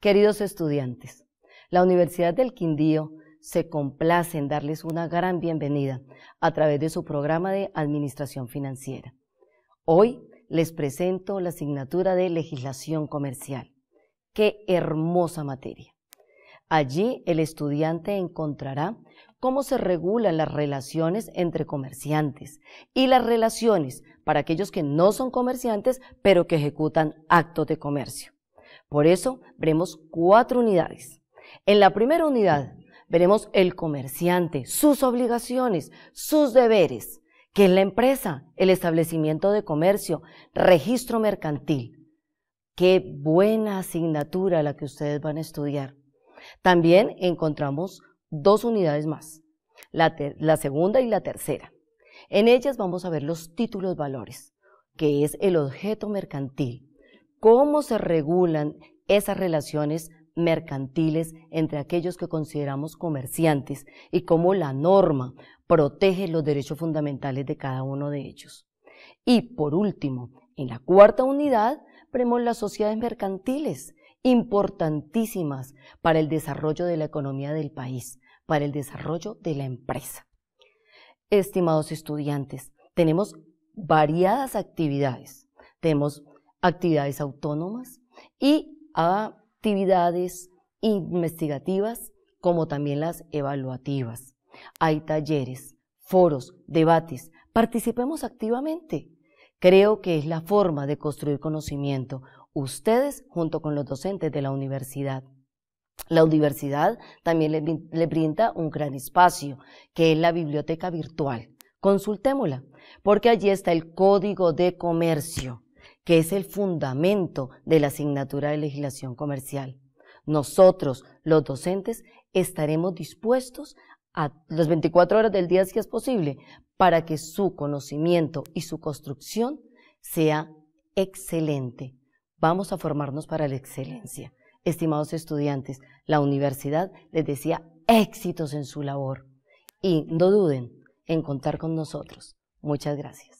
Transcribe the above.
Queridos estudiantes, la Universidad del Quindío se complace en darles una gran bienvenida a través de su programa de Administración Financiera. Hoy les presento la asignatura de Legislación Comercial. ¡Qué hermosa materia! Allí el estudiante encontrará cómo se regulan las relaciones entre comerciantes y las relaciones para aquellos que no son comerciantes pero que ejecutan actos de comercio. Por eso veremos cuatro unidades. En la primera unidad veremos el comerciante, sus obligaciones, sus deberes, que es la empresa, el establecimiento de comercio, registro mercantil. Qué buena asignatura la que ustedes van a estudiar. También encontramos dos unidades más, la, la segunda y la tercera. En ellas vamos a ver los títulos valores, que es el objeto mercantil, cómo se regulan esas relaciones mercantiles entre aquellos que consideramos comerciantes y cómo la norma protege los derechos fundamentales de cada uno de ellos. Y por último, en la cuarta unidad, vemos las sociedades mercantiles, importantísimas para el desarrollo de la economía del país, para el desarrollo de la empresa. Estimados estudiantes, tenemos variadas actividades. Tenemos actividades autónomas y actividades investigativas como también las evaluativas. Hay talleres, foros, debates. Participemos activamente. Creo que es la forma de construir conocimiento, ustedes junto con los docentes de la universidad. La universidad también le, le, brinda un gran espacio, que es la biblioteca virtual. Consultémosla, porque allí está el código de comercio, que es el fundamento de la asignatura de legislación comercial. Nosotros, los docentes, estaremos dispuestos a las 24 horas del día si es posible para que su conocimiento y su construcción sea excelente. Vamos a formarnos para la excelencia. Estimados estudiantes, la universidad les decía éxitos en su labor y no duden en contar con nosotros. Muchas gracias.